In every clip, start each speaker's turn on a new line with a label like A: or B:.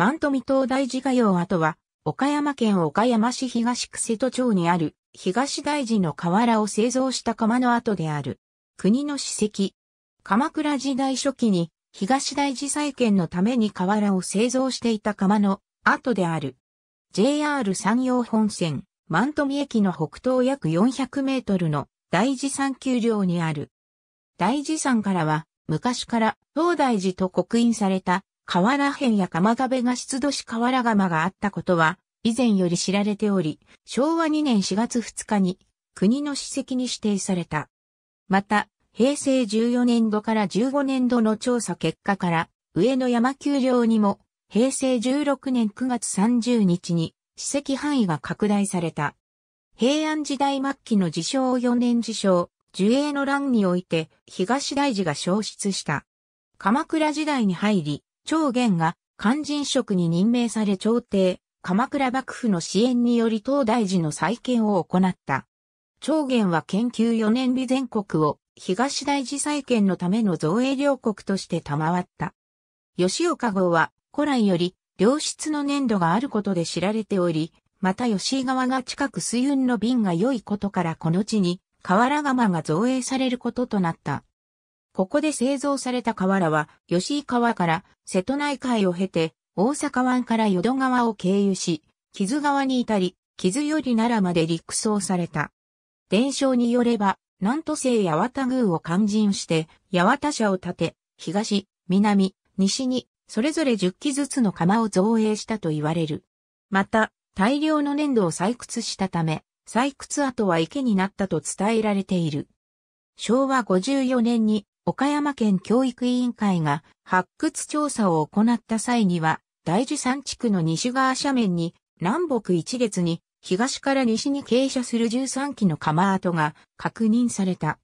A: 万富東大寺画用跡は、岡山県岡山市東区瀬戸町にある東大寺の瓦を製造した窯の跡である。国の史跡。鎌倉時代初期に東大寺再建のために瓦を製造していた窯の跡である。JR 山陽本線、万富駅の北東約400メートルの大寺山丘陵にある。大寺山からは、昔から東大寺と刻印された河原辺や鎌壁が出土し河原釜があったことは、以前より知られており、昭和2年4月2日に国の史跡に指定された。また、平成14年度から15年度の調査結果から、上野山丘陵にも、平成16年9月30日に、史跡範囲が拡大された。平安時代末期の自称4年自称、樹影の乱において、東大寺が消失した。鎌倉時代に入り、長元が肝心職に任命され朝廷、鎌倉幕府の支援により東大寺の再建を行った。長元は研究4年備全国を東大寺再建のための造営両国として賜った。吉岡号は古来より良質の粘土があることで知られており、また吉井川が近く水運の便が良いことからこの地に河原釜が造営されることとなった。ここで製造された瓦は、吉井川から瀬戸内海を経て、大阪湾から淀川を経由し、木津川に至り、木津より奈良まで陸送された。伝承によれば、南都西八幡宮を肝心して、八幡社を建て、東、南、西に、それぞれ10基ずつの釜を造営したと言われる。また、大量の粘土を採掘したため、採掘跡は池になったと伝えられている。昭和54年に岡山県教育委員会が発掘調査を行った際には、大樹山地区の西側斜面に南北一列に東から西に傾斜する13基の釜跡が確認された。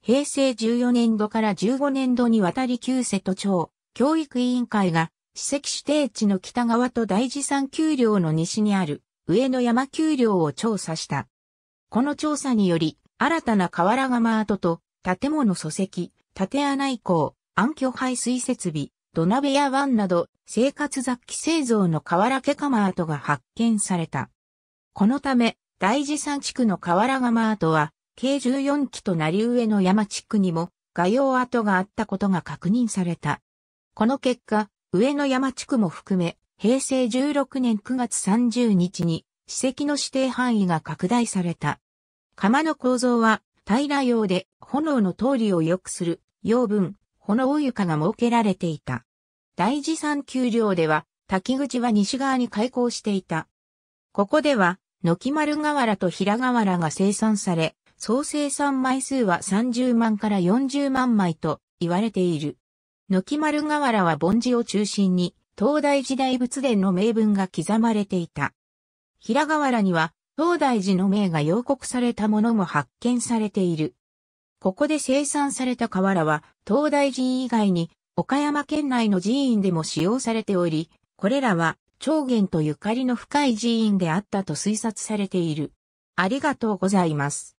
A: 平成14年度から15年度にわたり旧瀬戸町教育委員会が史跡指定地の北側と大寺山丘陵の西にある上野山丘陵を調査した。この調査により新たな河原釜跡と建物礎石、縦穴以降、暗渠排水設備、土鍋や湾など、生活雑器製造の瓦毛家釜跡が発見された。このため、大寺山地区の瓦釜跡は、計14基と成上の山地区にも、画用跡があったことが確認された。この結果、上野山地区も含め、平成16年9月30日に、史跡の指定範囲が拡大された。釜の構造は、平用で炎の通りを良くする養分、炎床が設けられていた。大寺山丘陵では、滝口は西側に開港していた。ここでは、軒丸瓦と平瓦が生産され、総生産枚数は30万から40万枚と言われている。軒丸瓦は盆地を中心に、東大寺大仏殿の名文が刻まれていた。平瓦には、東大寺の名が要告されたものも発見されている。ここで生産された瓦は、東大寺院以外に、岡山県内の寺院でも使用されており、これらは、長元とゆかりの深い寺院であったと推察されている。ありがとうございます。